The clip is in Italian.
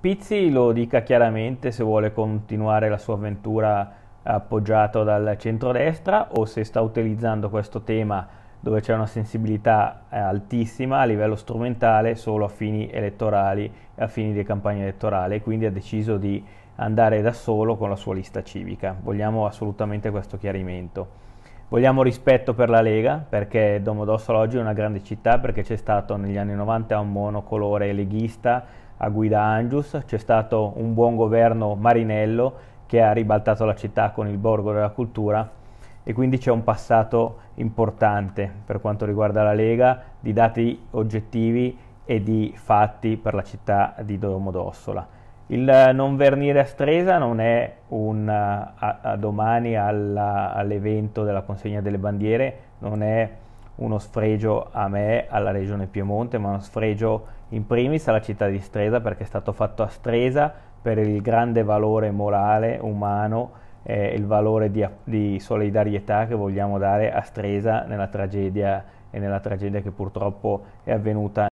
Pizzi lo dica chiaramente se vuole continuare la sua avventura appoggiato dal centrodestra o se sta utilizzando questo tema dove c'è una sensibilità eh, altissima a livello strumentale solo a fini elettorali, e a fini di campagna elettorale, e quindi ha deciso di andare da solo con la sua lista civica. Vogliamo assolutamente questo chiarimento. Vogliamo rispetto per la Lega, perché Domodossola oggi è una grande città, perché c'è stato negli anni 90 un monocolore leghista a guida Angius, c'è stato un buon governo Marinello che ha ribaltato la città con il borgo della cultura e quindi c'è un passato importante per quanto riguarda la Lega di dati oggettivi e di fatti per la città di Domodossola. Il non vernire a Stresa non è un eh, a, a domani alla, all'evento della consegna delle bandiere, non è uno sfregio a me, alla regione Piemonte, ma uno sfregio in primis alla città di Stresa perché è stato fatto a Stresa per il grande valore morale, umano, eh, il valore di, di solidarietà che vogliamo dare a Stresa nella tragedia e nella tragedia che purtroppo è avvenuta